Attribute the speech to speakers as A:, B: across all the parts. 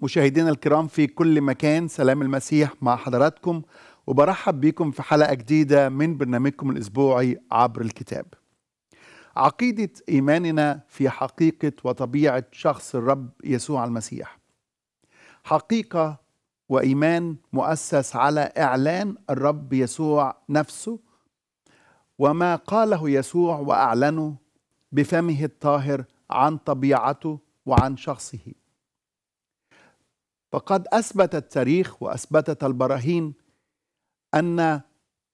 A: مشاهدينا الكرام في كل مكان سلام المسيح مع حضراتكم وبرحب بكم في حلقة جديدة من برنامجكم الأسبوعي عبر الكتاب عقيدة إيماننا في حقيقة وطبيعة شخص الرب يسوع المسيح حقيقة وإيمان مؤسس على إعلان الرب يسوع نفسه وما قاله يسوع وأعلنه بفمه الطاهر عن طبيعته وعن شخصه فقد أثبت التاريخ وأثبتت البراهين أن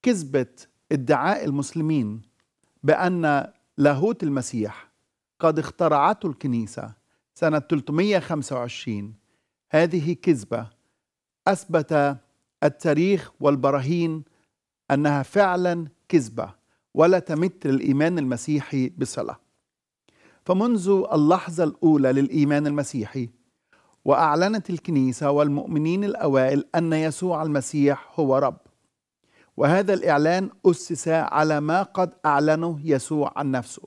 A: كذبة ادعاء المسلمين بأن لاهوت المسيح قد اخترعته الكنيسة سنة 325 هذه كذبة أثبت التاريخ والبراهين أنها فعلا كذبة ولا تمت للإيمان المسيحي بصلة فمنذ اللحظة الأولى للإيمان المسيحي وأعلنت الكنيسة والمؤمنين الأوائل أن يسوع المسيح هو رب وهذا الإعلان أسس على ما قد أعلنه يسوع عن نفسه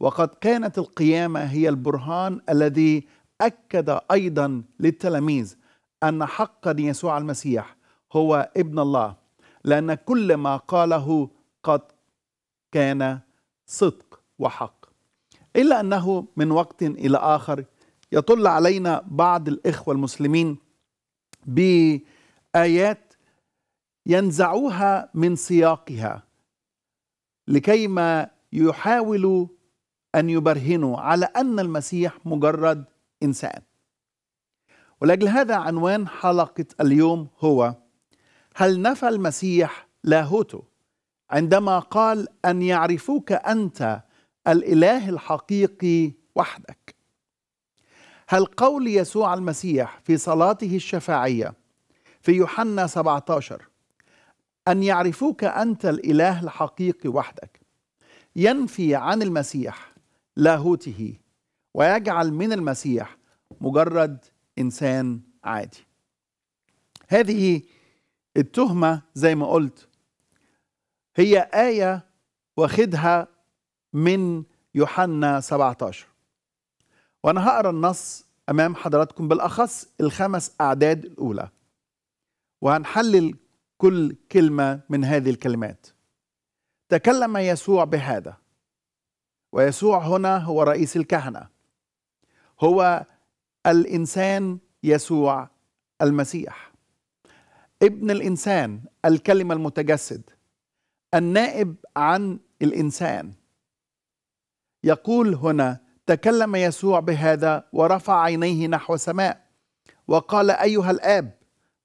A: وقد كانت القيامة هي البرهان الذي أكد أيضا للتلاميذ أن حقا يسوع المسيح هو ابن الله لأن كل ما قاله قد كان صدق وحق إلا أنه من وقت إلى آخر يطل علينا بعض الإخوة المسلمين بآيات ينزعوها من سياقها لكيما يحاولوا أن يبرهنوا على أن المسيح مجرد إنسان ولأجل هذا عنوان حلقة اليوم هو هل نفى المسيح لاهوته عندما قال أن يعرفوك أنت الإله الحقيقي وحدك هل قول يسوع المسيح في صلاته الشفاعية في يوحنا 17 أن يعرفوك أنت الإله الحقيقي وحدك ينفي عن المسيح لاهوته ويجعل من المسيح مجرد إنسان عادي هذه التهمة زي ما قلت هي آية واخدها من يوحنا 17 وأنا هقرا النص أمام حضراتكم بالأخص الخمس أعداد الأولى وهنحلل كل كلمة من هذه الكلمات تكلم يسوع بهذا ويسوع هنا هو رئيس الكهنة هو الإنسان يسوع المسيح ابن الإنسان الكلمة المتجسد النائب عن الإنسان يقول هنا تكلم يسوع بهذا ورفع عينيه نحو السماء وقال ايها الاب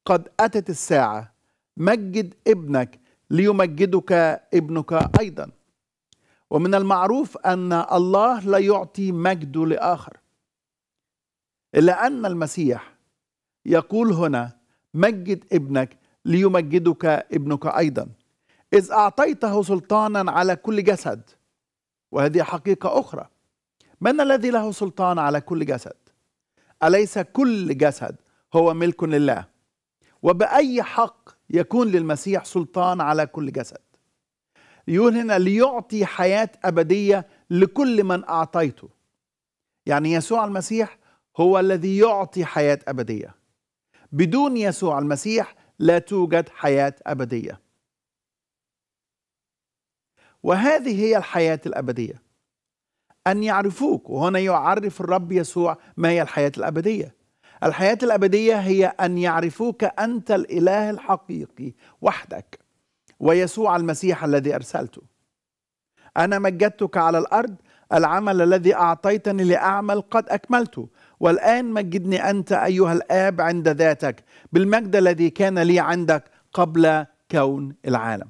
A: قد اتت الساعه مجد ابنك ليمجدك ابنك ايضا ومن المعروف ان الله لا يعطي مجد لاخر الا ان المسيح يقول هنا مجد ابنك ليمجدك ابنك ايضا اذ اعطيته سلطانا على كل جسد وهذه حقيقه اخرى من الذي له سلطان على كل جسد أليس كل جسد هو ملك لله وبأي حق يكون للمسيح سلطان على كل جسد يقول هنا ليعطي حياة أبدية لكل من أعطيته يعني يسوع المسيح هو الذي يعطي حياة أبدية بدون يسوع المسيح لا توجد حياة أبدية وهذه هي الحياة الأبدية أن يعرفوك وهنا يعرف الرب يسوع ما هي الحياة الأبدية الحياة الأبدية هي أن يعرفوك أنت الإله الحقيقي وحدك ويسوع المسيح الذي أرسلته أنا مجدتك على الأرض العمل الذي أعطيتني لأعمل قد أكملته والآن مجدني أنت أيها الآب عند ذاتك بالمجد الذي كان لي عندك قبل كون العالم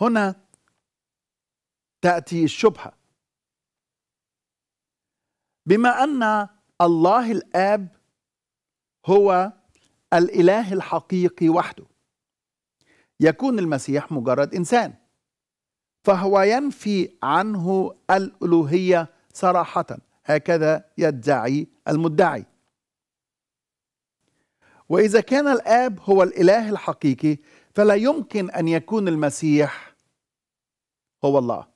A: هنا تأتي الشبهة بما أن الله الآب هو الإله الحقيقي وحده يكون المسيح مجرد إنسان فهو ينفي عنه الألوهية صراحة هكذا يدعي المدعي وإذا كان الآب هو الإله الحقيقي فلا يمكن أن يكون المسيح هو الله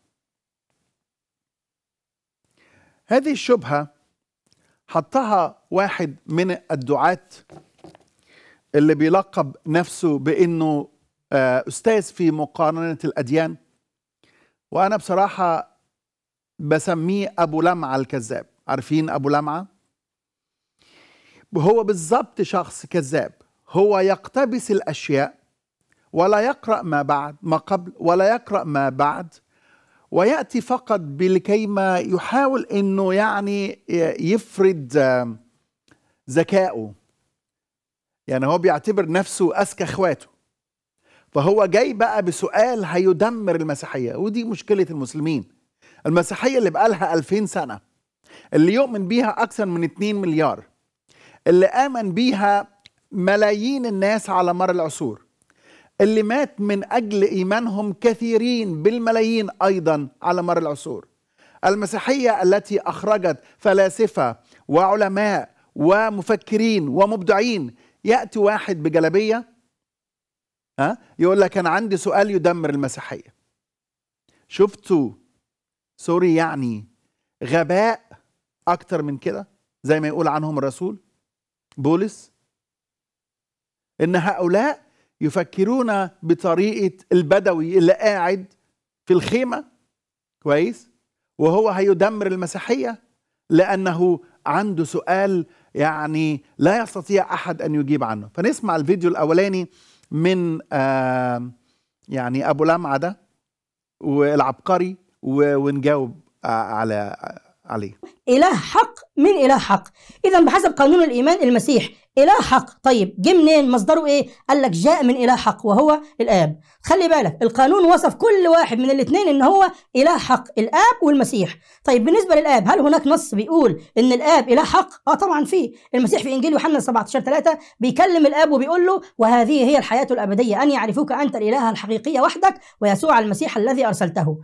A: هذه الشبهة حطها واحد من الدعاة اللي بيلقب نفسه بأنه آه، أستاذ في مقارنة الأديان وأنا بصراحة بسميه أبو لمعة الكذاب عارفين أبو لمعة؟ هو بالظبط شخص كذاب هو يقتبس الأشياء ولا يقرأ ما بعد ما قبل ولا يقرأ ما بعد وياتي فقط لكيما يحاول انه يعني يفرض ذكائه يعني هو بيعتبر نفسه اذكى اخواته فهو جاي بقى بسؤال هيدمر المسيحيه ودي مشكله المسلمين المسيحيه اللي بقالها 2000 سنه اللي يؤمن بيها اكثر من 2 مليار اللي امن بيها ملايين الناس على مر العصور اللي مات من أجل إيمانهم كثيرين بالملايين أيضا على مر العصور المسيحية التي أخرجت فلاسفة وعلماء ومفكرين ومبدعين يأتي واحد بجلبية ها يقول لك أنا عندي سؤال يدمر المسيحية شفتوا سوري يعني غباء أكتر من كده زي ما يقول عنهم الرسول بولس إن هؤلاء يفكرون بطريقه البدوي اللي قاعد في الخيمه كويس وهو هيدمر المسيحيه لانه عنده سؤال يعني لا يستطيع احد ان يجيب عنه فنسمع الفيديو الاولاني من آه يعني ابو لمعه ده والعبقري ونجاوب على عليه إله حق من
B: إله حق إذا بحسب قانون الإيمان المسيح إله حق طيب جه منين مصدره إيه قال لك جاء من إله حق وهو الآب خلي بالك القانون وصف كل واحد من الاثنين إن هو إله حق الآب والمسيح طيب بالنسبة للآب هل هناك نص بيقول إن الآب إله حق اه طبعا في المسيح في إنجيل يوحنا 17 3 بيكلم الآب وبيقول له وهذه هي الحياة الأبدية أن يعرفوك أنت الإله الحقيقي وحدك ويسوع المسيح الذي أرسلته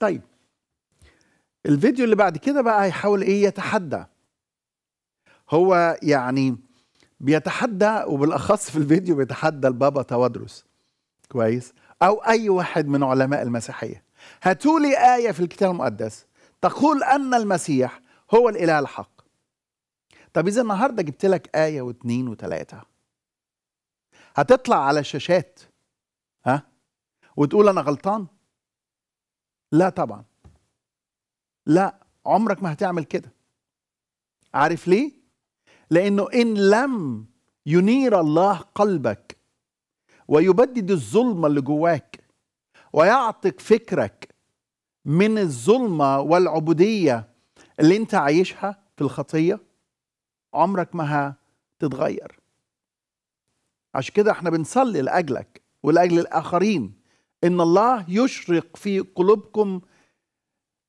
A: طيب الفيديو اللي بعد كده بقى هيحاول ايه يتحدى هو يعني بيتحدى وبالاخص في الفيديو بيتحدى البابا توادرس كويس او اي واحد من علماء المسيحيه هاتوا لي ايه في الكتاب المقدس تقول ان المسيح هو الاله الحق طب اذا النهارده جبت لك ايه واثنين وثلاثه هتطلع على الشاشات ها وتقول انا غلطان لا طبعا لا عمرك ما هتعمل كده عارف ليه لأنه إن لم ينير الله قلبك ويبدد الظلمة اللي جواك ويعتق فكرك من الظلمة والعبودية اللي انت عايشها في الخطية عمرك ما هتتغير عشان كده احنا بنصلي لأجلك ولأجل الآخرين إن الله يشرق في قلوبكم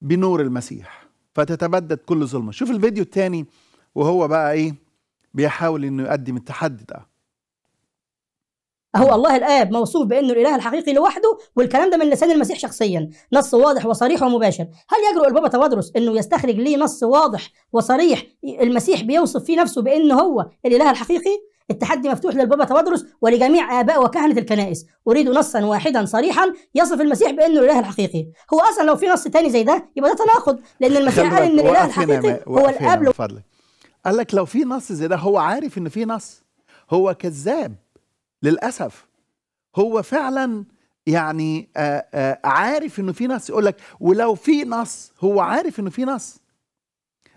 A: بنور المسيح فتتبدد كل ظلمة شوف الفيديو الثاني وهو بقى ايه بيحاول انه يقدم التحدي ده
B: هو الله الاب موصوف بانه الاله الحقيقي لوحده والكلام ده من لسان المسيح شخصيا نص واضح وصريح ومباشر هل يجرؤ البابا تودرس انه يستخرج ليه نص واضح وصريح المسيح بيوصف فيه نفسه بانه هو الاله الحقيقي التحدي مفتوح للبابا تودرس ولجميع اباء وكهنه الكنائس اريد نصا واحدا صريحا يصف المسيح بانه الاله الحقيقي هو اصلا لو في نص تاني زي ده يبقى ده تناقض لان المسيح قال ان الاله
A: الحقيقي هو الاب قال لك لو في نص زي ده هو عارف ان في نص هو كذاب للاسف هو فعلا يعني آآ آه، آآ آه، عارف انه في نص يقول لك ولو في نص هو عارف انه في نص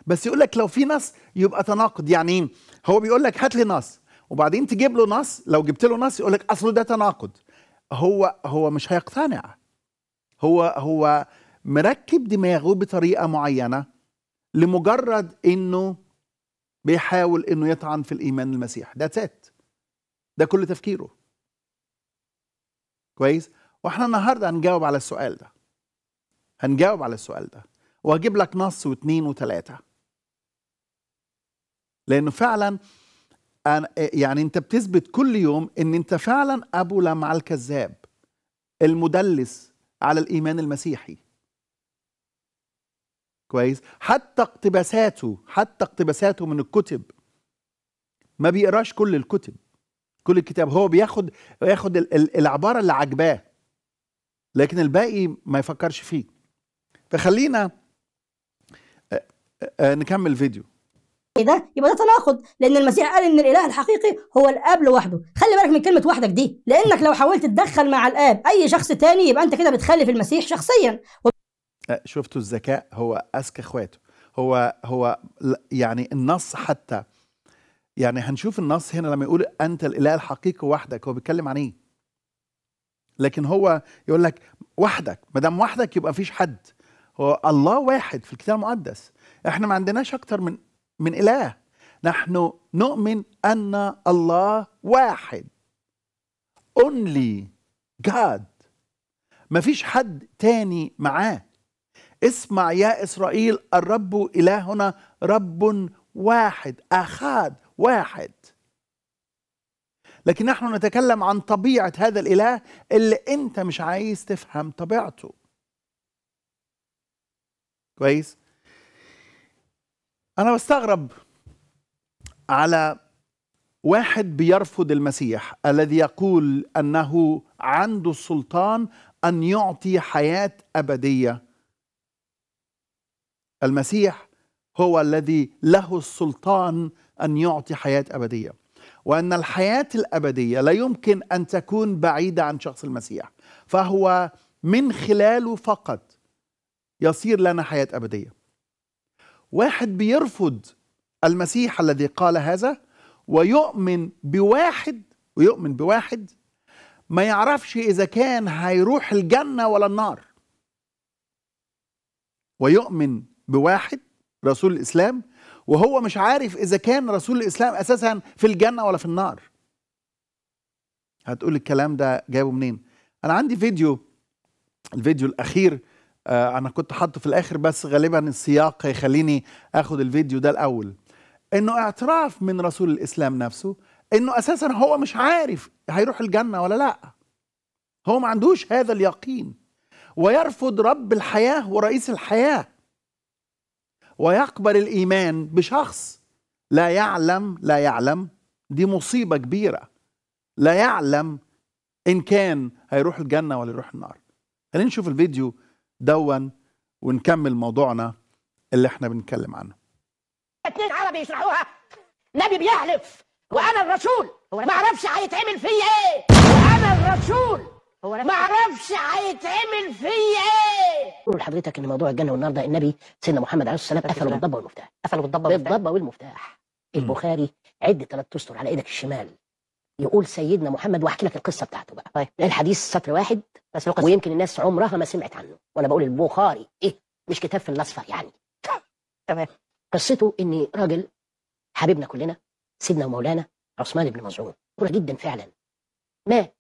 A: بس يقول لك لو في نص يبقى تناقض يعني ايه هو بيقول لك هات لي نص وبعدين تجيب له نص لو جبت له نص يقول لك اصله ده تناقض هو هو مش هيقتنع هو هو مركب دماغه بطريقه معينه لمجرد انه بيحاول انه يطعن في الايمان المسيح ده ات ده كل تفكيره كويس واحنا النهارده هنجاوب على السؤال ده هنجاوب على السؤال ده وهجيب لك نص واثنين وثلاثه لانه فعلا أنا يعني انت بتثبت كل يوم ان انت فعلا ابو لمع الكذاب المدلس على الايمان المسيحي كويس حتى اقتباساته حتى اقتباساته من الكتب ما بيقراش كل الكتب كل الكتاب هو بياخد ياخد العباره اللي عجباه لكن الباقي ما يفكرش فيه فخلينا آه، آه، آه، نكمل فيديو
B: إيه ده يبقى ده تناقض لان المسيح قال ان الاله الحقيقي هو الاب لوحده خلي بالك من كلمه وحدك دي لانك لو حاولت تتدخل مع الاب اي شخص تاني يبقى انت كده بتخلف المسيح شخصيا
A: شفتوا الذكاء هو اذكى اخواته هو هو يعني النص حتى يعني هنشوف النص هنا لما يقول انت الاله الحقيقي وحدك هو بيتكلم عن ايه لكن هو يقول لك وحدك ما دام وحدك يبقى فيش حد هو الله واحد في الكتاب المقدس احنا ما عندناش اكتر من من اله نحن نؤمن ان الله واحد only God فيش حد تاني معاه اسمع يا إسرائيل الرب إلهنا رب واحد أخاد واحد لكن نحن نتكلم عن طبيعة هذا الإله اللي أنت مش عايز تفهم طبيعته كويس أنا بستغرب على واحد بيرفض المسيح الذي يقول أنه عنده السلطان أن يعطي حياة أبدية المسيح هو الذي له السلطان ان يعطي حياه ابديه وان الحياه الابديه لا يمكن ان تكون بعيده عن شخص المسيح فهو من خلاله فقط يصير لنا حياه ابديه واحد بيرفض المسيح الذي قال هذا ويؤمن بواحد ويؤمن بواحد ما يعرفش اذا كان هيروح الجنه ولا النار ويؤمن بواحد رسول الإسلام وهو مش عارف إذا كان رسول الإسلام أساسا في الجنة ولا في النار هتقول الكلام ده جايبه منين أنا عندي فيديو الفيديو الأخير آه، أنا كنت حاطه في الآخر بس غالبا السياق هيخليني أخد الفيديو ده الأول إنه اعتراف من رسول الإسلام نفسه إنه أساسا هو مش عارف هيروح الجنة ولا لأ هو ما عندوش هذا اليقين ويرفض رب الحياة ورئيس الحياة ويقبل الإيمان بشخص لا يعلم لا يعلم دي مصيبة كبيرة لا يعلم إن كان هيروح الجنة ولا يروح النار خلينا نشوف الفيديو دون ونكمل موضوعنا اللي احنا بنتكلم عنه
C: اتنين عربي يشرحوها نبي بيحلف وانا الرسول ما اعرفش هيتعمل فيا ايه وانا الرسول هو ما اعرفش هيتعمل فيا ايه قول لحضرتك ان موضوع الجنه والنار ده النبي سيدنا محمد عليه الصلاه والسلام قفله بالضبه والمفتاح قفله بالضبه والمفتاح بالضبه والمفتاح البخاري عد ثلاث اسطر على ايدك الشمال يقول سيدنا محمد واحكي لك القصه بتاعته بقى طيب الحديث سطر واحد بس القصة. ويمكن الناس عمرها ما سمعت عنه وانا بقول البخاري ايه مش كتاب في الاصفر يعني تمام قصته ان راجل حبيبنا كلنا سيدنا ومولانا عثمان بن مظعون كوره جدا فعلا مات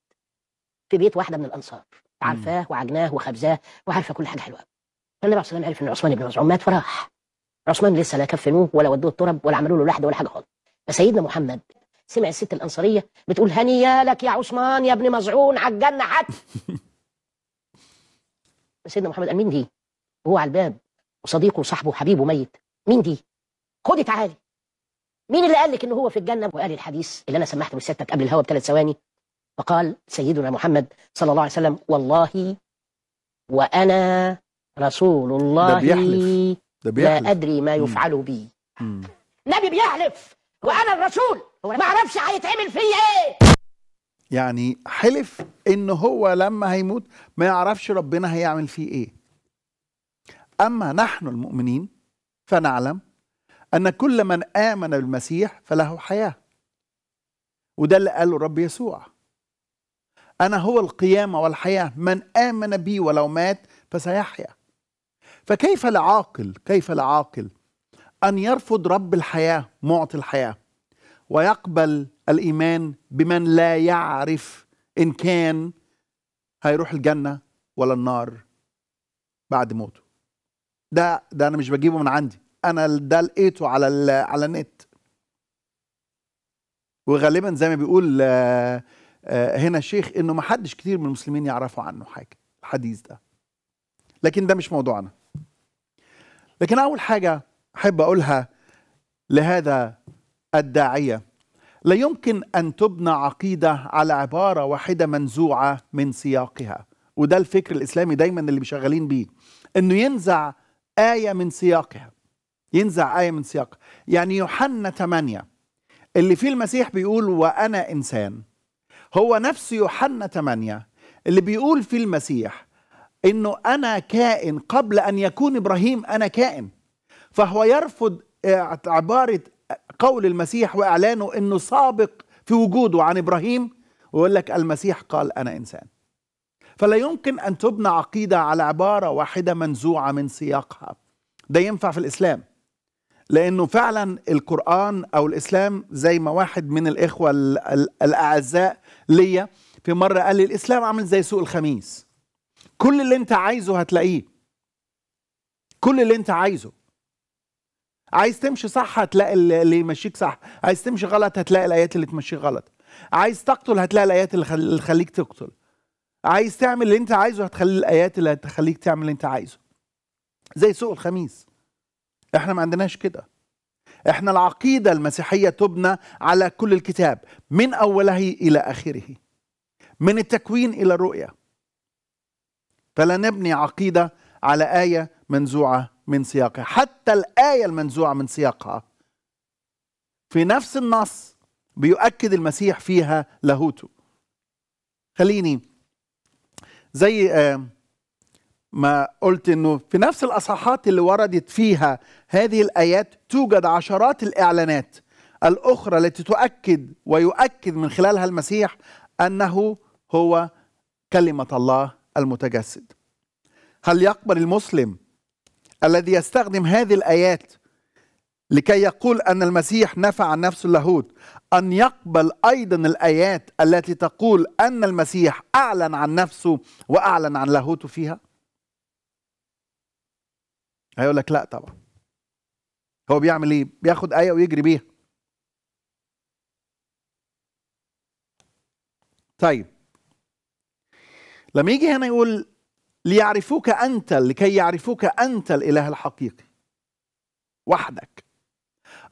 C: في بيت واحده من الانصار عارفاه وعجناه وخبزاه وعارفه كل حاجه حلوه فالنبي عليه الصلاه والسلام عرف ان عثمان بن مسعود مات فراح عثمان لسه لا كفنوه ولا ودوه التراب ولا عملوا له لحده ولا حاجه خالص فسيدنا محمد سمع الست الانصاريه بتقول هنيا لك يا عثمان يا ابن مزعون على الجنه حد سيدنا محمد قال مين دي وهو على الباب وصديقه وصاحبه وحبيبه ميت مين دي خدي تعالي مين اللي قال لك ان هو في الجنه وقال الحديث اللي انا سمحته لسيادتك قبل الهوا بثلاث ثواني فقال سيدنا محمد صلى الله عليه وسلم والله وأنا رسول الله ده بيحلف. ده بيحلف. لا أدري ما يفعل بي النبي نبي بيحلف وأنا الرسول ما أعرفش هيتعمل فيا إيه
A: يعني حلف إن هو لما هيموت ما يعرفش ربنا هيعمل فيه إيه أما نحن المؤمنين فنعلم أن كل من آمن بالمسيح فله حياة وده اللي قاله الرب يسوع أنا هو القيامة والحياة من آمن بي ولو مات فسيحيا فكيف العاقل كيف العاقل أن يرفض رب الحياة معطي الحياة ويقبل الإيمان بمن لا يعرف إن كان هيروح الجنة ولا النار بعد موته ده ده أنا مش بجيبه من عندي أنا ده لقيته على على النت وغالبا زي ما بيقول آه آه، هنا شيخ انه ما حدش كتير من المسلمين يعرفوا عنه حاجه الحديث ده لكن ده مش موضوعنا لكن اول حاجه احب اقولها لهذا الداعيه لا يمكن ان تبنى عقيده على عباره واحده منزوعه من سياقها وده الفكر الاسلامي دايما اللي بيشغلين بيه انه ينزع ايه من سياقها ينزع ايه من سياقها يعني يوحنا 8 اللي فيه المسيح بيقول وانا انسان هو نفس يوحنا 8 اللي بيقول في المسيح انه انا كائن قبل ان يكون ابراهيم انا كائن فهو يرفض عباره قول المسيح واعلانه انه سابق في وجوده عن ابراهيم ويقول لك المسيح قال انا انسان فلا يمكن ان تبنى عقيده على عباره واحده منزوعه من سياقها ده ينفع في الاسلام لانه فعلا القران او الاسلام زي ما واحد من الاخوه الاعزاء ليا في مرة قال لي الإسلام عامل زي سوق الخميس كل اللي أنت عايزه هتلاقيه كل اللي أنت عايزه عايز تمشي صح هتلاقي اللي يمشيك صح عايز تمشي غلط هتلاقي الآيات اللي تمشيك غلط عايز تقتل هتلاقي الآيات اللي تخليك تقتل عايز تعمل اللي أنت عايزه هتخلي الآيات اللي هتخليك تعمل اللي أنت عايزه زي سوق الخميس احنا ما عندناش كده احنا العقيدة المسيحية تبنى على كل الكتاب من أوله إلى آخره من التكوين إلى الرؤية فلا نبني عقيدة على آية منزوعة من سياقها حتى الآية المنزوعة من سياقها في نفس النص بيؤكد المسيح فيها لاهوته خليني زي آه ما قلت انه في نفس الاصحاحات اللي وردت فيها هذه الايات توجد عشرات الاعلانات الاخرى التي تؤكد ويؤكد من خلالها المسيح انه هو كلمه الله المتجسد. هل يقبل المسلم الذي يستخدم هذه الايات لكي يقول ان المسيح نفى عن نفسه اللاهوت ان يقبل ايضا الايات التي تقول ان المسيح اعلن عن نفسه واعلن عن لاهوته فيها؟ هيقول لك لا طبعا هو بيعمل ايه بياخد ايه ويجري بيها طيب لما يجي هنا يقول ليعرفوك انت لكي يعرفوك انت الاله الحقيقي وحدك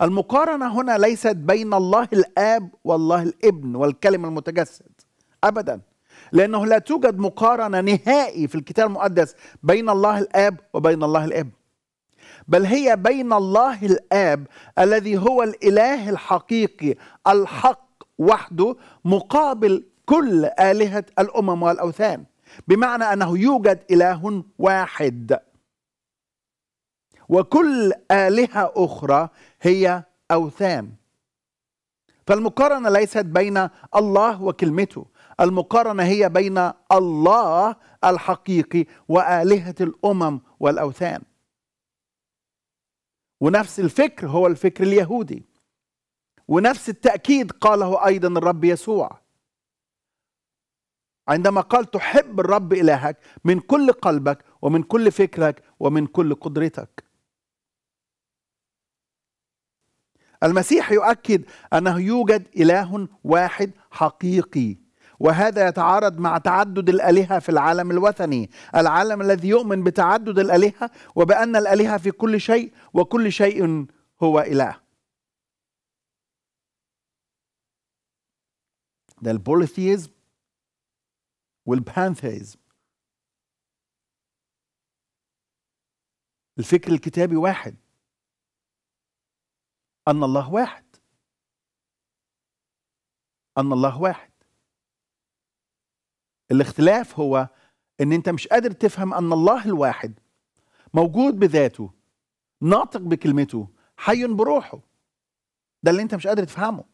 A: المقارنه هنا ليست بين الله الاب والله الابن والكلمه المتجسد ابدا لانه لا توجد مقارنه نهائي في الكتاب المقدس بين الله الاب وبين الله الابن بل هي بين الله الآب الذي هو الإله الحقيقي الحق وحده مقابل كل آلهة الأمم والأوثان بمعنى أنه يوجد إله واحد وكل آلهة أخرى هي أوثان فالمقارنة ليست بين الله وكلمته المقارنة هي بين الله الحقيقي وآلهة الأمم والأوثان ونفس الفكر هو الفكر اليهودي ونفس التأكيد قاله أيضا الرب يسوع عندما قال تحب الرب إلهك من كل قلبك ومن كل فكرك ومن كل قدرتك المسيح يؤكد أنه يوجد إله واحد حقيقي وهذا يتعارض مع تعدد الالهه في العالم الوثني العالم الذي يؤمن بتعدد الالهه وبان الالهه في كل شيء وكل شيء هو اله ده البوليثيزم والبانثيزم الفكر الكتابي واحد أن الله واحد أن الله واحد الاختلاف هو ان انت مش قادر تفهم ان الله الواحد موجود بذاته ناطق بكلمته حي بروحه ده اللي انت مش قادر تفهمه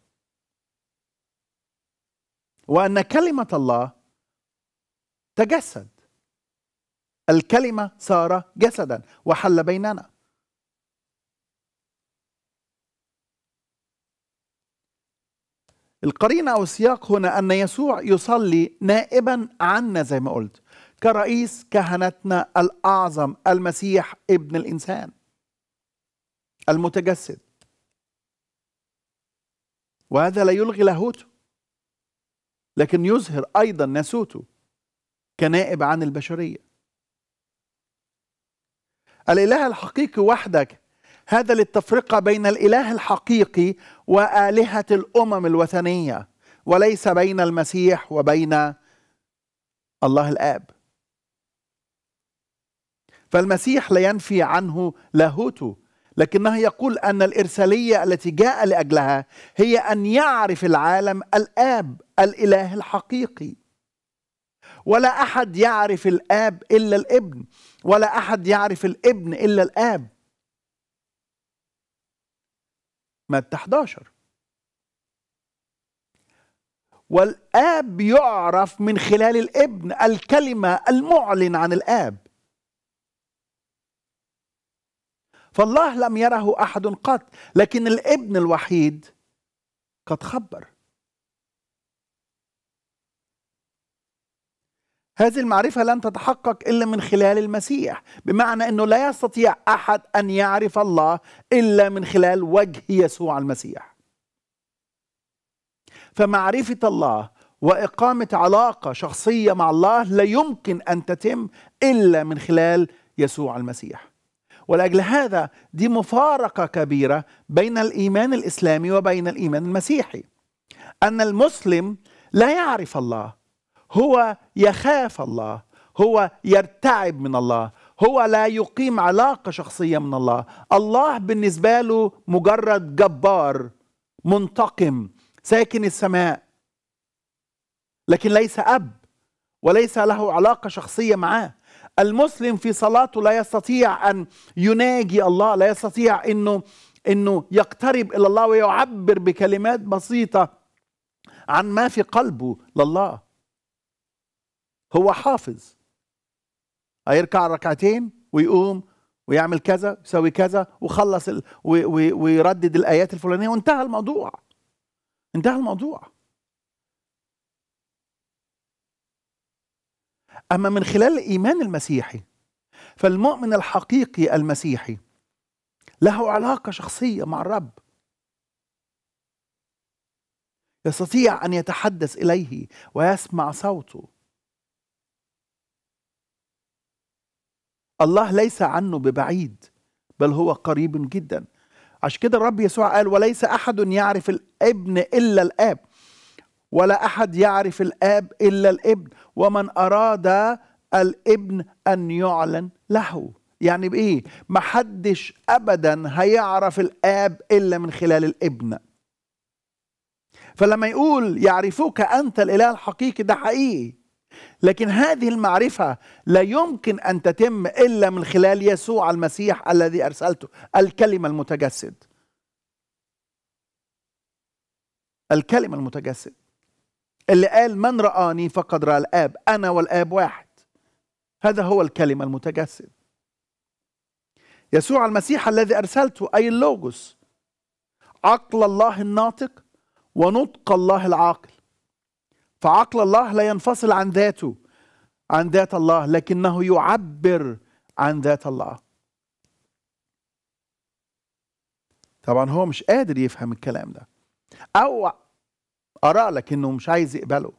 A: وان كلمه الله تجسد الكلمه صار جسدا وحل بيننا القرينة أو السياق هنا أن يسوع يصلي نائبا عنا زي ما قلت كرئيس كهنتنا الأعظم المسيح ابن الإنسان المتجسد وهذا لا يلغي لاهوته لكن يظهر أيضا ناسوته كنائب عن البشرية الإله الحقيقي وحدك هذا للتفرقة بين الإله الحقيقي وآلهة الأمم الوثنية وليس بين المسيح وبين الله الآب فالمسيح لا ينفي عنه لاهوته لكنه يقول أن الإرسالية التي جاء لأجلها هي أن يعرف العالم الآب الإله الحقيقي ولا أحد يعرف الآب إلا الابن ولا أحد يعرف الابن إلا الآب متى 11 والاب يعرف من خلال الابن الكلمه المعلن عن الاب فالله لم يره احد قط لكن الابن الوحيد قد خبر هذه المعرفة لن تتحقق إلا من خلال المسيح بمعنى أنه لا يستطيع أحد أن يعرف الله إلا من خلال وجه يسوع المسيح فمعرفة الله وإقامة علاقة شخصية مع الله لا يمكن أن تتم إلا من خلال يسوع المسيح ولأجل هذا دي مفارقة كبيرة بين الإيمان الإسلامي وبين الإيمان المسيحي أن المسلم لا يعرف الله هو يخاف الله هو يرتعب من الله هو لا يقيم علاقة شخصية من الله الله بالنسبة له مجرد جبار منتقم ساكن السماء لكن ليس أب وليس له علاقة شخصية معاه المسلم في صلاته لا يستطيع أن يناجي الله لا يستطيع أنه, إنه يقترب إلى الله ويعبر بكلمات بسيطة عن ما في قلبه لله هو حافظ هيركع ركعتين ويقوم ويعمل كذا يسوي كذا وخلص ال... و... و... ويردد الايات الفلانيه وانتهى الموضوع انتهى الموضوع اما من خلال الايمان المسيحي فالمؤمن الحقيقي المسيحي له علاقه شخصيه مع الرب يستطيع ان يتحدث اليه ويسمع صوته الله ليس عنه ببعيد بل هو قريب جدا عشان كده الرب يسوع قال وليس احد يعرف الابن الا الاب ولا احد يعرف الاب الا الابن ومن اراد الابن ان يعلن له يعني بايه محدش ابدا هيعرف الاب الا من خلال الابن فلما يقول يعرفوك انت الاله الحقيقي ده حقيقي لكن هذه المعرفة لا يمكن أن تتم إلا من خلال يسوع المسيح الذي أرسلته الكلمة المتجسد الكلمة المتجسد اللي قال من رآني فقد رأى الآب أنا والآب واحد هذا هو الكلمة المتجسد يسوع المسيح الذي أرسلته أي اللوجوس عقل الله الناطق ونطق الله العاقل فعقل الله لا ينفصل عن ذاته عن ذات الله لكنه يعبر عن ذات الله طبعا هو مش قادر يفهم الكلام ده او ارى لك انه مش عايز يقبله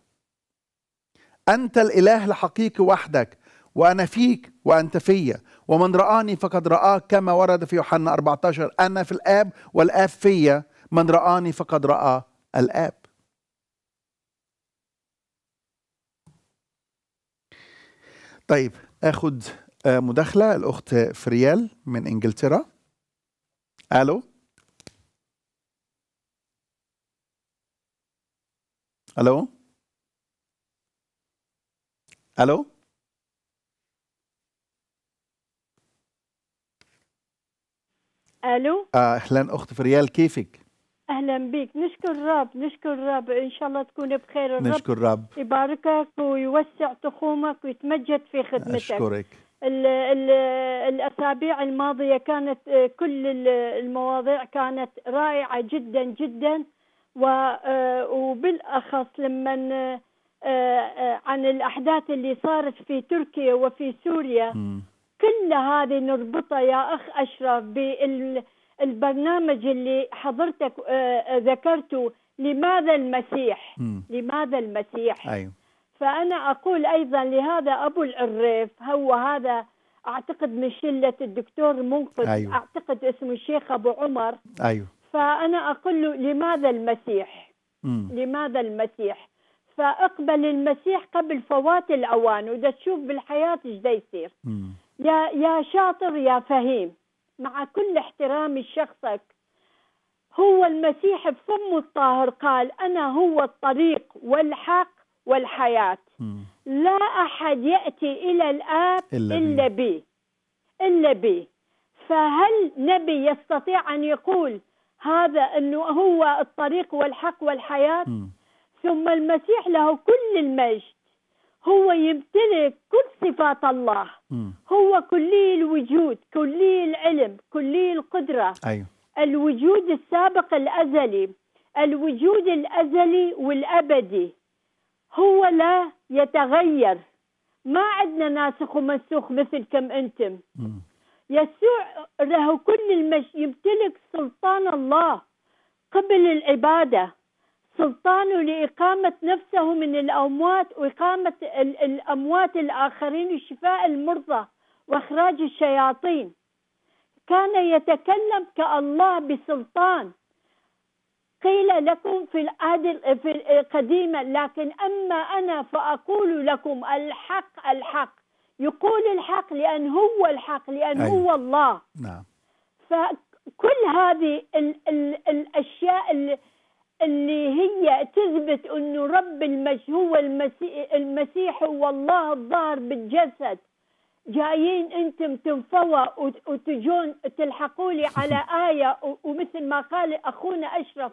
A: انت الاله الحقيقي وحدك وانا فيك وانت فيا ومن رآني فقد رآك كما ورد في يوحنا 14 انا في الاب والاب فيا من رآني فقد رأى الاب طيب اخد آه، مداخله الاخت فريال من انجلترا الو الو الو الو آه، اهلا اخت فريال كيفك
D: اهلا بك نشكر الرب نشكر الرب ان شاء الله تكون بخير الرب نشكر الرب يباركك ويوسع تخومك ويتمجد في خدمتك اشكرك ال ال الاسابيع الماضيه كانت آه، كل المواضيع كانت رائعه جدا جدا آه، وبالاخص لما آه، عن الاحداث اللي صارت في تركيا وفي سوريا م. كل هذه نربطها يا اخ اشرف بال البرنامج اللي حضرتك آه، آه، ذكرته لماذا المسيح م. لماذا المسيح أيوه. فأنا أقول أيضا لهذا أبو العريف هو هذا أعتقد من شلة الدكتور منقذ أيوه. أعتقد اسمه الشيخ أبو عمر أيوه. فأنا أقول له لماذا المسيح م. لماذا المسيح فاقبل المسيح قبل فوات الأوان وده تشوف بالحياة ايش يصير يا يا شاطر يا فهيم مع كل احترامي لشخصك هو المسيح بفمه الطاهر قال أنا هو الطريق والحق والحياة م. لا أحد يأتي إلى الآب إلا, إلا بي إلا بي فهل نبي يستطيع أن يقول هذا أنه هو الطريق والحق والحياة م. ثم المسيح له كل المجد هو يمتلك كل صفات الله م. هو كلي الوجود كلي العلم كلي القدرة أيوه. الوجود السابق الأزلي الوجود الأزلي والأبدي هو لا يتغير ما عندنا ناسخ ومنسوخ مثل كم أنتم م. يسوع له كل المش يمتلك سلطان الله قبل العبادة سلطان لإقامة نفسه من الأموات وإقامة الأموات الآخرين وشفاء المرضى وإخراج الشياطين كان يتكلم كالله بسلطان قيل لكم في العهد قديما لكن أما أنا فأقول لكم الحق الحق يقول الحق لأن هو الحق لأن أي. أيوه. هو الله نعم فكل هذه الـ الـ الأشياء اللي هي تثبت انه رب المسيح هو المسيح, المسيح هو الله الظاهر بالجسد جايين انتم تنفوا وتجون تلحقوا لي على ايه ومثل ما قال اخونا اشرف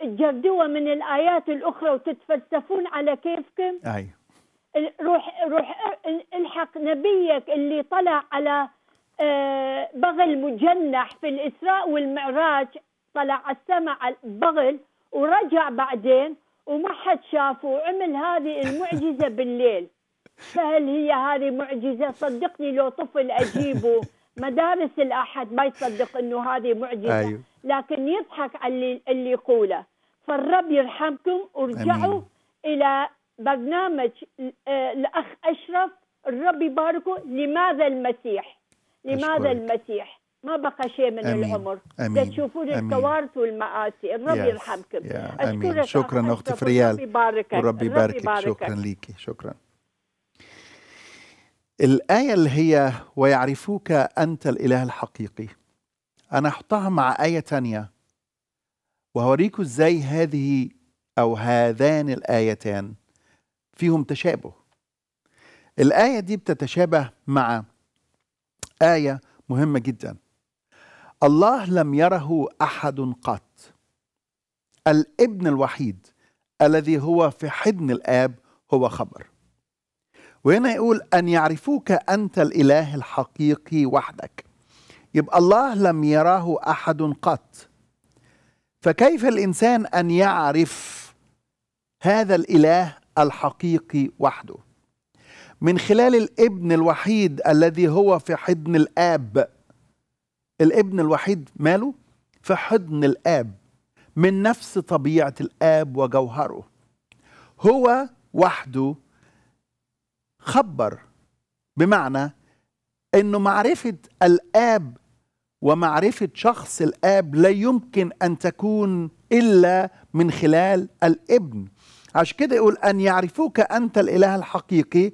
D: تجردوها من الايات الاخرى وتتفلسفون على كيفكم اي روح روح الحق نبيك اللي طلع على آه، بغل مجنح في الاسراء والمعراج طلع على السماء بغل ورجع بعدين وما حد شافه وعمل هذه المعجزه بالليل فهل هي هذه معجزه صدقني لو طفل اجيبه مدارس الاحد ما يصدق انه هذه معجزه أيوه. لكن يضحك على اللي, اللي يقوله فالرب يرحمكم وارجعوا الى برنامج آه، الاخ اشرف الرب يباركه لماذا المسيح لماذا المسيح ما بقى شيء من أمين. العمر أمين. تشوفون الكوارث والمآسي الرب يرحمكم أشكرك شكرا أختي فريال ربي يباركك وربي شكرا
A: ليكي شكرا الآية اللي هي ويعرفوك أنت الإله الحقيقي أنا أحطها مع آية تانية وهوريكوا إزاي هذه أو هذان الآيتان فيهم تشابه الآية دي بتتشابه مع آية مهمة جداً الله لم يره احد قط الابن الوحيد الذي هو في حضن الاب هو خبر وهنا يقول ان يعرفوك انت الاله الحقيقي وحدك يبقى الله لم يراه احد قط فكيف الانسان ان يعرف هذا الاله الحقيقي وحده من خلال الابن الوحيد الذي هو في حضن الاب الابن الوحيد ماله في حضن الاب من نفس طبيعه الاب وجوهره هو وحده خبر بمعنى انه معرفه الاب ومعرفه شخص الاب لا يمكن ان تكون الا من خلال الابن عشان كده يقول ان يعرفوك انت الاله الحقيقي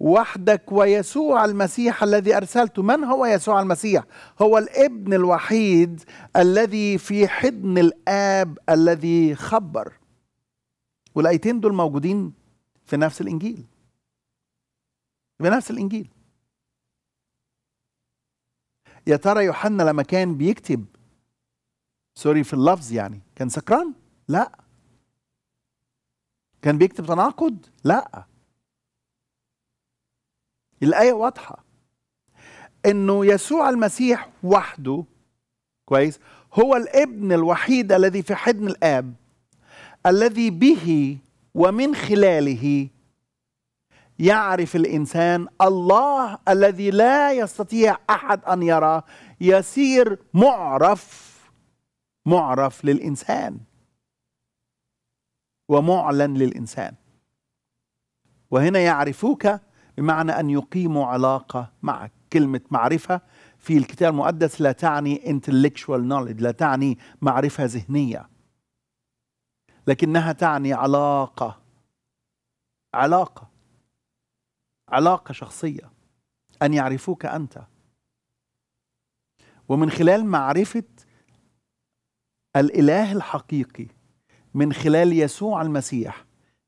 A: وحدك ويسوع المسيح الذي ارسلته من هو يسوع المسيح هو الابن الوحيد الذي في حضن الاب الذي خبر والايتين دول موجودين في نفس الانجيل بنفس الانجيل يا ترى يوحنا لما كان بيكتب سوري في اللفظ يعني كان سكران لا كان بيكتب تناقض لا الآية واضحة إنه يسوع المسيح وحده كويس هو الابن الوحيد الذي في حضن الآب الذي به ومن خلاله يعرف الإنسان الله الذي لا يستطيع أحد أن يراه يسير معرف معرف للإنسان ومعلن للإنسان وهنا يعرفوك بمعنى أن يقيموا علاقة معك كلمة معرفة في الكتاب المقدس لا تعني intellectual knowledge لا تعني معرفة ذهنية لكنها تعني علاقة علاقة علاقة شخصية أن يعرفوك أنت ومن خلال معرفة الإله الحقيقي من خلال يسوع المسيح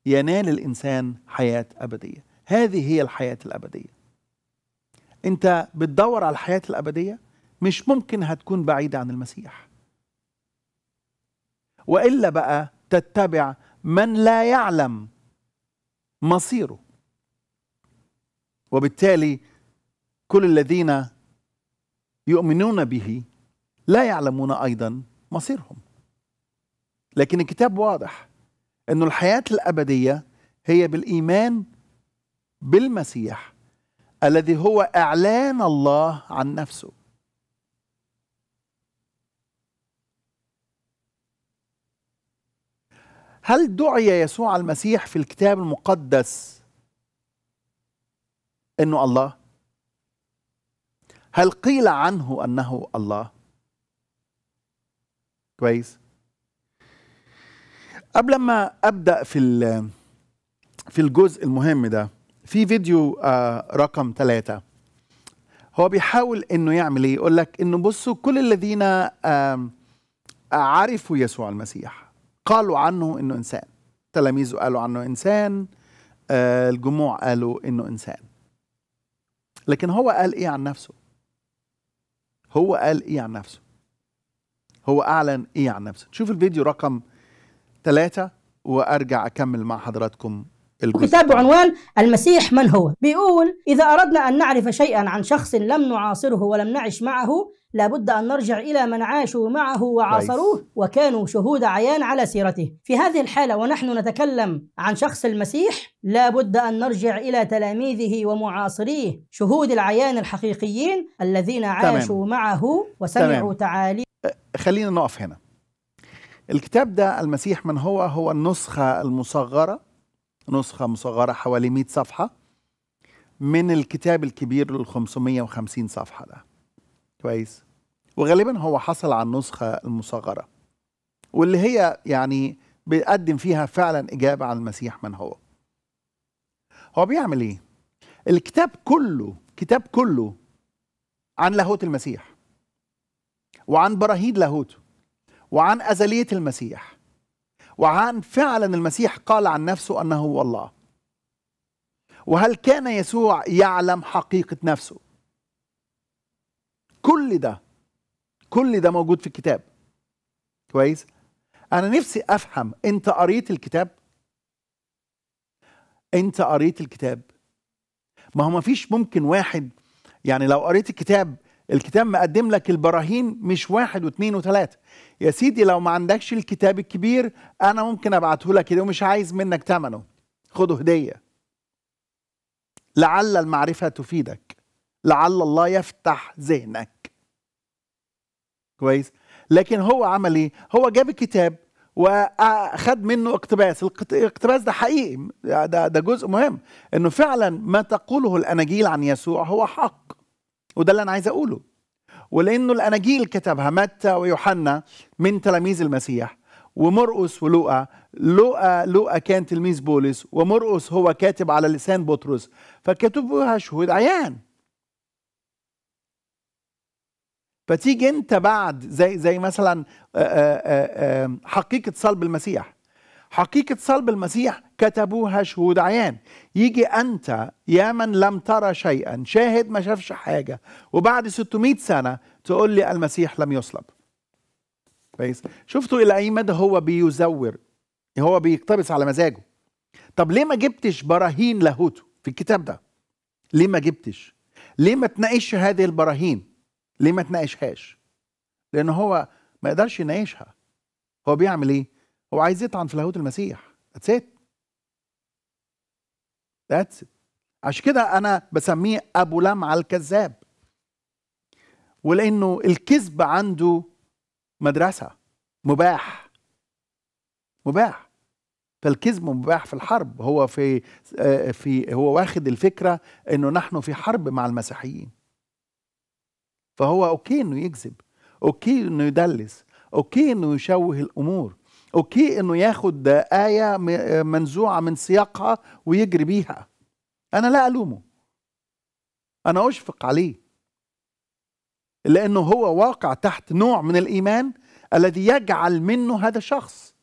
A: ينال الإنسان حياة أبدية هذه هي الحياة الأبدية أنت بتدور على الحياة الأبدية مش ممكن هتكون بعيدة عن المسيح وإلا بقى تتبع من لا يعلم مصيره وبالتالي كل الذين يؤمنون به لا يعلمون أيضا مصيرهم لكن الكتاب واضح أن الحياة الأبدية هي بالإيمان بالمسيح الذي هو اعلان الله عن نفسه هل دعي يسوع المسيح في الكتاب المقدس انه الله هل قيل عنه انه الله كويس قبل ما ابدا في في الجزء المهم ده في فيديو آه، رقم ثلاثة هو بيحاول انه يعمل ايه يقول لك انه بصوا كل الذين عرفوا يسوع المسيح قالوا عنه انه انسان تلاميذه قالوا عنه انسان آه، الجموع قالوا انه انسان لكن هو قال ايه عن نفسه هو قال ايه عن نفسه هو اعلن ايه عن نفسه شوف الفيديو رقم ثلاثة وارجع اكمل مع حضراتكم
D: الكتاب
B: بعنوان المسيح من هو بيقول إذا أردنا أن نعرف شيئا عن شخص لم نعاصره ولم نعش معه لابد أن نرجع إلى من عاشوا معه وعاصروه وكانوا شهود عيان على سيرته في هذه الحالة ونحن نتكلم عن شخص المسيح لابد أن نرجع إلى تلاميذه ومعاصريه شهود العيان الحقيقيين الذين عاشوا تمام. معه وسمعوا تعاليم أه،
A: خلينا نقف هنا الكتاب ده المسيح من هو هو النسخة المصغرة نسخة مصغرة حوالي 100 صفحة من الكتاب الكبير لل 550 صفحة ده كويس وغالبا هو حصل على النسخة المصغرة واللي هي يعني بيقدم فيها فعلا إجابة عن المسيح من هو هو بيعمل إيه؟ الكتاب كله كتاب كله عن لاهوت المسيح وعن براهين لاهوته وعن أزلية المسيح وعن فعلا المسيح قال عن نفسه أنه هو الله وهل كان يسوع يعلم حقيقة نفسه كل ده كل ده موجود في الكتاب كويس أنا نفسي أفهم أنت قريت الكتاب أنت قريت الكتاب ما هو مفيش ممكن واحد يعني لو قريت الكتاب الكتاب مقدم لك البراهين مش واحد واثنين وثلاثة يا سيدي لو ما عندكش الكتاب الكبير أنا ممكن أبعته لك كده ومش عايز منك ثمنه خده هدية لعل المعرفة تفيدك لعل الله يفتح ذهنك كويس لكن هو عمل ايه هو جاب الكتاب وخد منه اقتباس الاقتباس ده حقيقي ده, ده جزء مهم انه فعلا ما تقوله الاناجيل عن يسوع هو حق وده اللي انا عايز اقوله ولانه الاناجيل كتبها متى ويوحنا من تلاميذ المسيح ومرقس ولوقا لوقا لوقا كان تلميذ بولس ومرقس هو كاتب على لسان بطرس فكتبوها شهود عيان فتيجي انت بعد زي زي مثلا حقيقه صلب المسيح حقيقه صلب المسيح كتبوها شهود عيان يجي أنت يا من لم ترى شيئا شاهد ما شافش حاجة وبعد 600 سنة تقول لي المسيح لم يصلب كويس شفتوا إلى أي مدى هو بيزور هو بيقتبس على مزاجه طب ليه ما جبتش براهين لاهوته في الكتاب ده ليه ما جبتش ليه ما تناقش هذه البراهين ليه ما تناقشهاش لأن هو ما يقدرش يناقشها هو بيعمل إيه هو عايز يطعن في لاهوت المسيح اتسيت ذاتس عشان كده انا بسميه ابو لمع الكذاب ولانه الكذب عنده مدرسه مباح مباح فالكذب مباح في الحرب هو في آه، في هو واخد الفكره انه نحن في حرب مع المسيحيين فهو اوكي انه يكذب اوكي انه يدلس اوكي انه يشوه الامور اوكي انه ياخد ايه منزوعه من سياقها ويجري بيها انا لا الومه انا اشفق عليه لانه هو واقع تحت نوع من الايمان الذي يجعل منه هذا الشخص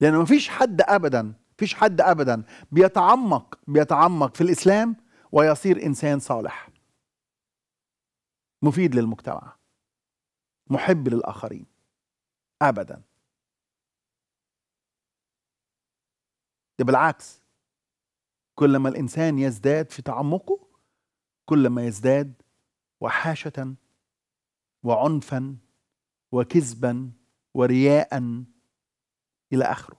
A: لانه يعني مفيش حد ابدا فيش حد ابدا بيتعمق بيتعمق في الاسلام ويصير انسان صالح مفيد للمجتمع محب للاخرين ابدا ده بالعكس كلما الانسان يزداد في تعمقه كلما يزداد وحاشه وعنفا وكذبا ورياء الى اخره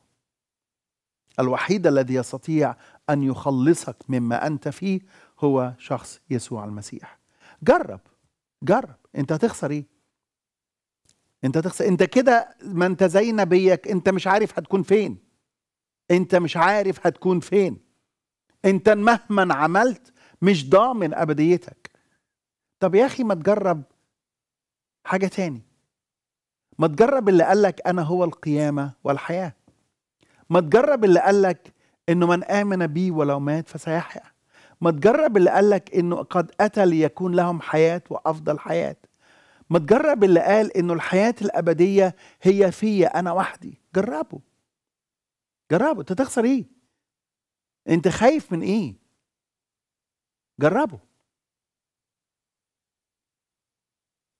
A: الوحيد الذي يستطيع ان يخلصك مما انت فيه هو شخص يسوع المسيح جرب جرب انت هتخسر ايه انت تخسر انت كده ما انت زي نبيك انت مش عارف هتكون فين انت مش عارف هتكون فين انت مهما عملت مش ضامن ابديتك طب يا اخي ما تجرب حاجه تاني ما تجرب اللي قالك انا هو القيامه والحياه ما تجرب اللي قالك انه من امن بي ولو مات فسيحيا ما تجرب اللي قالك انه قد اتى ليكون لهم حياه وافضل حياه ما تجرب اللي قال انه الحياه الابديه هي فيا انا وحدي جربه جربه انت تخسر ايه انت خايف من ايه جربه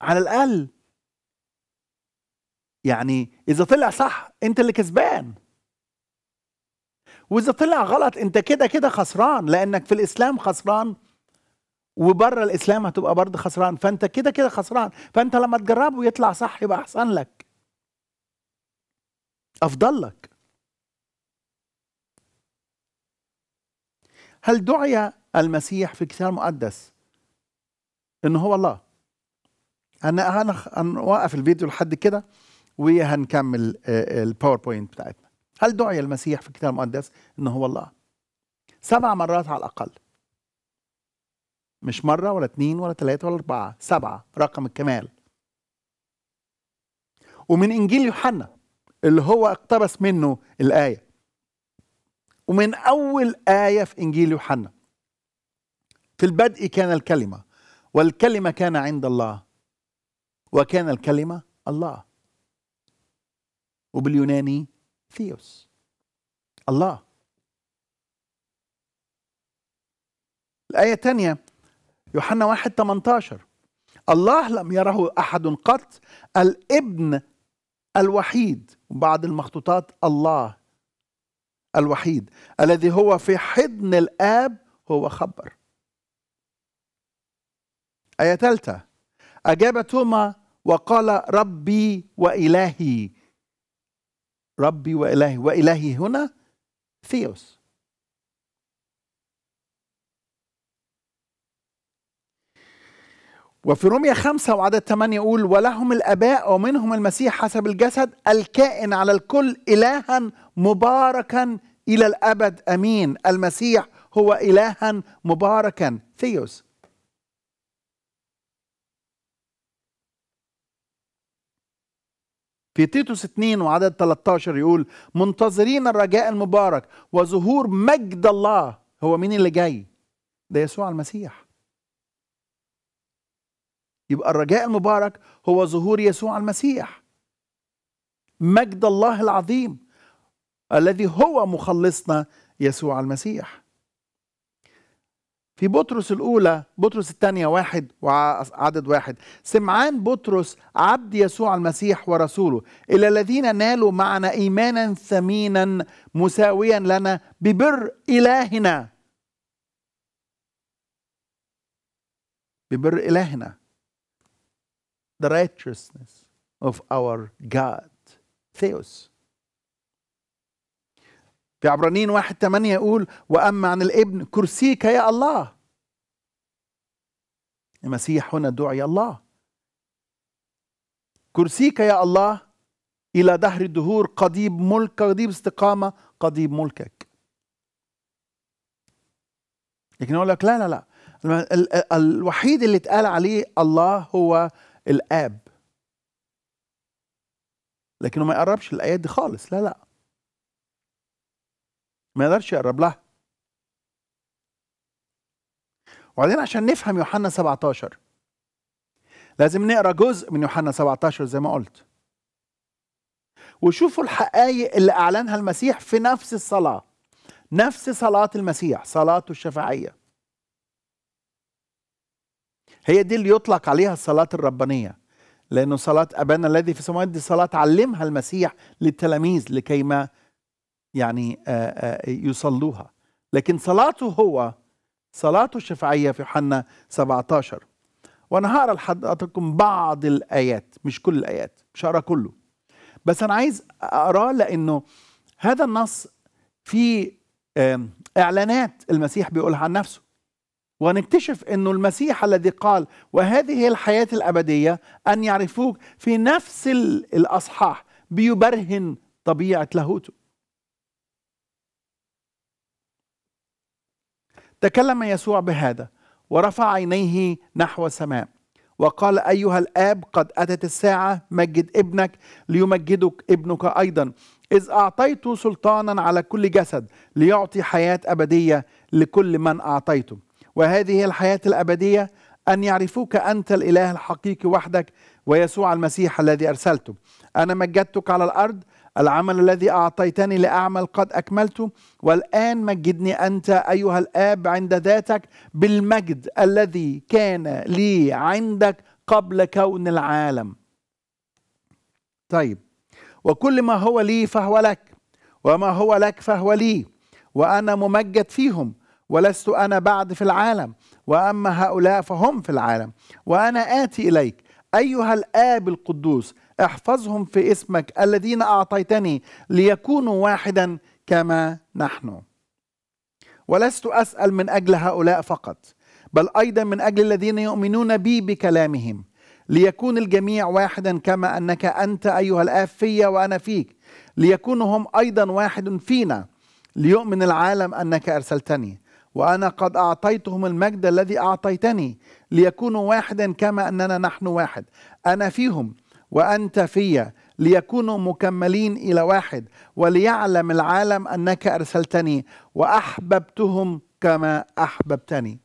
A: على الاقل يعني اذا طلع صح انت اللي كسبان واذا طلع غلط انت كده كده خسران لانك في الاسلام خسران وبره الاسلام هتبقى برضه خسران فانت كده كده خسران فانت لما تجربه ويطلع صح يبقى احسن لك افضل لك هل دعي المسيح في الكتاب المقدس ان هو الله انا انا هنوقف الفيديو لحد كده وهنكمل آه، آه، الباوربوينت بتاعتنا هل دعي المسيح في الكتاب المقدس ان هو الله سبع مرات على الاقل مش مرة ولا اتنين ولا تلاتة ولا أربعة سبعة رقم الكمال ومن إنجيل يوحنا اللي هو اقتبس منه الآية ومن أول آية في إنجيل يوحنا في البدء كان الكلمة والكلمة كان عند الله وكان الكلمة الله وباليوناني ثيوس الله الآية الثانية يوحنا 1 18 الله لم يره احد قط الابن الوحيد بعض المخطوطات الله الوحيد الذي هو في حضن الاب هو خبر ايه ثالثه اجاب توما وقال ربي والهي ربي والهي والهي هنا ثيوس وفي رومية خمسة وعدد ثمانية يقول ولهم الآباء ومنهم المسيح حسب الجسد الكائن على الكل إلها مباركا إلى الأبد أمين المسيح هو إلها مباركا ثيوس في تيتوس 2 وعدد 13 يقول منتظرين الرجاء المبارك وظهور مجد الله هو مين اللي جاي ده يسوع المسيح يبقى الرجاء المبارك هو ظهور يسوع المسيح مجد الله العظيم الذي هو مخلصنا يسوع المسيح في بطرس الأولى بطرس الثانية واحد وعدد واحد سمعان بطرس عبد يسوع المسيح ورسوله إلى الذين نالوا معنا إيمانا ثمينا مساويا لنا ببر إلهنا ببر إلهنا the righteousness of our God Theos. في عبرانيين واحد ثمانية يقول وأما عن الابن كرسيك يا الله المسيح هنا دعي الله كرسيك يا الله إلى دهر الدهور قضيب ملك قضيب استقامة قضيب ملكك لكن أقول لك لا لا لا الوحيد اللي اتقال عليه الله هو الاب لكنه ما يقربش الايات دي خالص لا لا ما يقدرش يقرب لها وبعدين عشان نفهم يوحنا 17 لازم نقرا جزء من يوحنا 17 زي ما قلت وشوفوا الحقائق اللي اعلنها المسيح في نفس الصلاه نفس صلاه المسيح صلاته الشفاعيه هي دي اللي يطلق عليها الصلاة الربانية لأنه صلاة أبانا الذي في السماوات دي صلاة علمها المسيح للتلاميذ لكي ما يعني آه، آه، يصلوها لكن صلاته هو صلاته الشفعية في يوحنا 17 وأنا هقرأ لحضراتكم بعض الآيات مش كل الآيات مش هقرأ كله بس أنا عايز أقراه لأنه هذا النص فيه إعلانات المسيح بيقولها عن نفسه ونكتشف انه المسيح الذي قال وهذه الحياه الابديه ان يعرفوك في نفس الاصحاح بيبرهن طبيعه لاهوته تكلم يسوع بهذا ورفع عينيه نحو السماء وقال ايها الاب قد اتت الساعه مجد ابنك ليمجدك ابنك ايضا اذ اعطيت سلطانا على كل جسد ليعطي حياه ابديه لكل من اعطيته وهذه الحياة الأبدية أن يعرفوك أنت الإله الحقيقي وحدك ويسوع المسيح الذي أرسلته أنا مجدتك على الأرض العمل الذي أعطيتني لأعمل قد أكملته والآن مجدني أنت أيها الآب عند ذاتك بالمجد الذي كان لي عندك قبل كون العالم طيب وكل ما هو لي فهو لك وما هو لك فهو لي وأنا ممجد فيهم ولست انا بعد في العالم واما هؤلاء فهم في العالم وانا اتي اليك ايها الاب القدوس احفظهم في اسمك الذين اعطيتني ليكونوا واحدا كما نحن ولست اسال من اجل هؤلاء فقط بل ايضا من اجل الذين يؤمنون بي بكلامهم ليكون الجميع واحدا كما انك انت ايها الاب في وانا فيك ليكونهم هم ايضا واحد فينا ليؤمن العالم انك ارسلتني وأنا قد أعطيتهم المجد الذي أعطيتني ليكونوا واحدا كما أننا نحن واحد أنا فيهم وأنت فيا ليكونوا مكملين إلى واحد وليعلم العالم أنك أرسلتني وأحببتهم كما أحببتني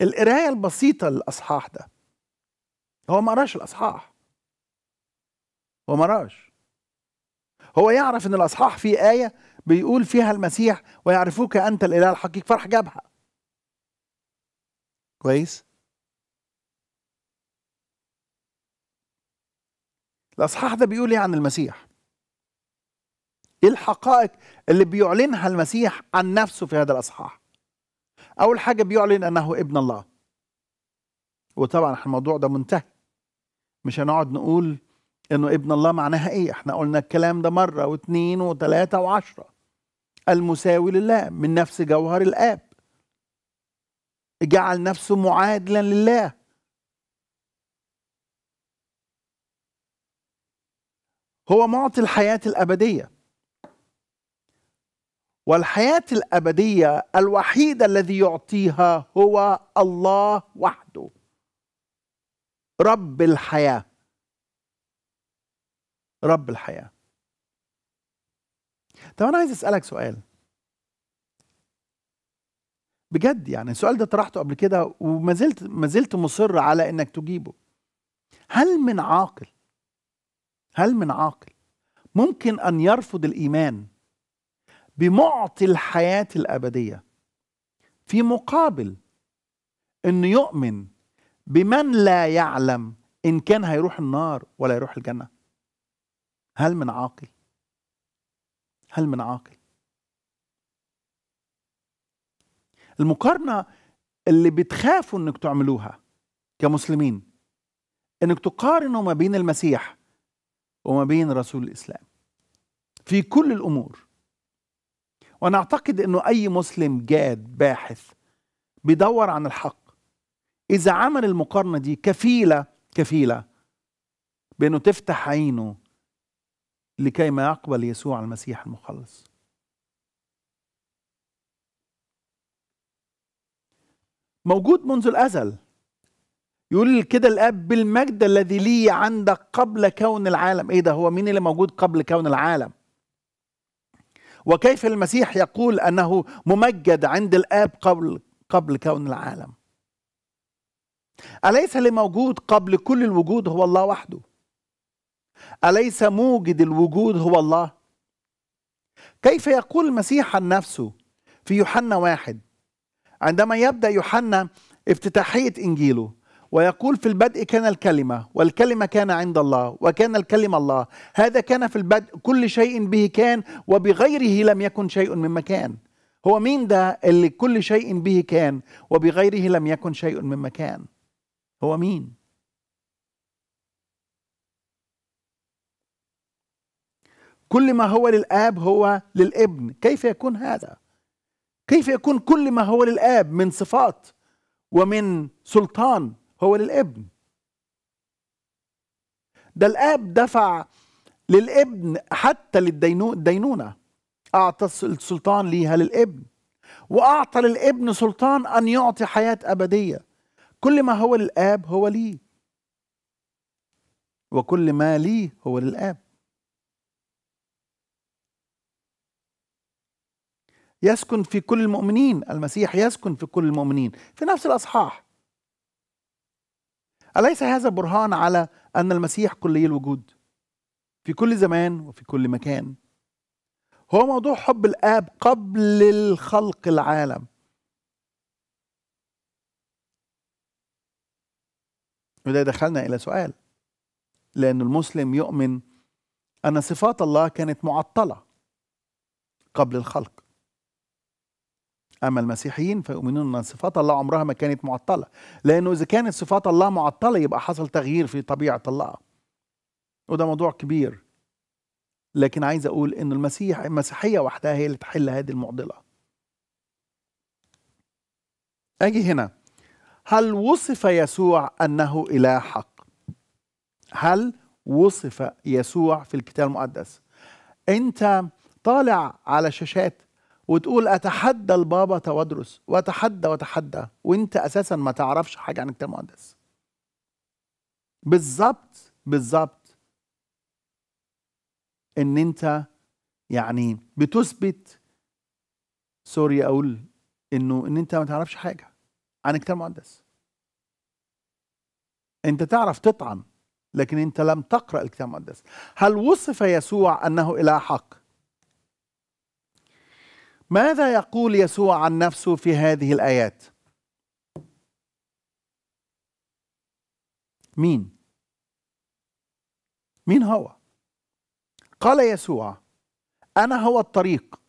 A: القراية البسيطة للأصحاح ده هو ما قراش الأصحاح هو ما قراش هو يعرف ان الاصحاح فيه ايه بيقول فيها المسيح ويعرفوك انت الاله الحقيقي فرح جابها كويس الاصحاح ده بيقول ايه عن المسيح ايه الحقائق اللي بيعلنها المسيح عن نفسه في هذا الاصحاح اول حاجه بيعلن انه ابن الله وطبعا الموضوع ده منتهي مش هنقعد نقول انه ابن الله معناها ايه احنا قلنا الكلام ده مره واثنين وثلاثه وعشره المساوي لله من نفس جوهر الاب جعل نفسه معادلا لله هو معطي الحياة الأبدية والحياة الأبدية الوحيدة الذي يعطيها هو الله وحده رب الحياة رب الحياة طب أنا عايز أسألك سؤال بجد يعني السؤال ده طرحته قبل كده وما زلت ما زلت مصر على انك تجيبه هل من عاقل هل من عاقل ممكن ان يرفض الايمان بمعطي الحياه الابديه في مقابل انه يؤمن بمن لا يعلم ان كان هيروح النار ولا يروح الجنه هل من عاقل هل من عاقل المقارنه اللي بتخافوا انك تعملوها كمسلمين انك تقارنوا ما بين المسيح وما بين رسول الاسلام في كل الامور وانا اعتقد انه اي مسلم جاد باحث بيدور عن الحق اذا عمل المقارنه دي كفيله كفيله بانه تفتح عينه لكي ما يقبل يسوع المسيح المخلص موجود منذ الأزل يقول كده الاب بالمجد الذي لي عندك قبل كون العالم ايه ده هو مين اللي موجود قبل كون العالم وكيف المسيح يقول انه ممجد عند الاب قبل قبل كون العالم اليس اللي موجود قبل كل الوجود هو الله وحده اليس موجد الوجود هو الله كيف يقول المسيح عن نفسه في يوحنا واحد عندما يبدا يوحنا افتتاحيه انجيله ويقول في البدء كان الكلمه والكلمه كان عند الله وكان الكلمه الله هذا كان في البدء كل شيء به كان وبغيره لم يكن شيء مما كان هو مين ده اللي كل شيء به كان وبغيره لم يكن شيء مما كان هو مين كل ما هو للاب هو للابن كيف يكون هذا كيف يكون كل ما هو للآب من صفات ومن سلطان هو للابن ده الآب دفع للابن حتى للدينونة أعطى السلطان ليها للابن وأعطى للابن سلطان أن يعطي حياة أبدية كل ما هو للآب هو لي وكل ما لي هو للآب يسكن في كل المؤمنين المسيح يسكن في كل المؤمنين في نفس الأصحاح أليس هذا برهان على أن المسيح كلي الوجود في كل زمان وفي كل مكان هو موضوع حب الآب قبل الخلق العالم وده دخلنا إلى سؤال لأن المسلم يؤمن أن صفات الله كانت معطلة قبل الخلق أما المسيحيين فيؤمنون أن صفات الله عمرها ما كانت معطلة لأنه إذا كانت صفات الله معطلة يبقى حصل تغيير في طبيعة الله وده موضوع كبير لكن عايز أقول أن المسيح المسيحية وحدها هي اللي تحل هذه المعضلة أجي هنا هل وصف يسوع أنه إله حق هل وصف يسوع في الكتاب المقدس أنت طالع على شاشات وتقول اتحدى البابا توادرس واتحدى واتحدى وانت اساسا ما تعرفش حاجه عن الكتاب المقدس بالظبط بالظبط ان انت يعني بتثبت سوري اقول انه ان انت ما تعرفش حاجه عن الكتاب المقدس انت تعرف تطعن لكن انت لم تقرا الكتاب المقدس هل وصف يسوع انه اله حق ماذا يقول يسوع عن نفسه في هذه الآيات؟ مين؟ مين هو؟ قال يسوع: أنا هو الطريق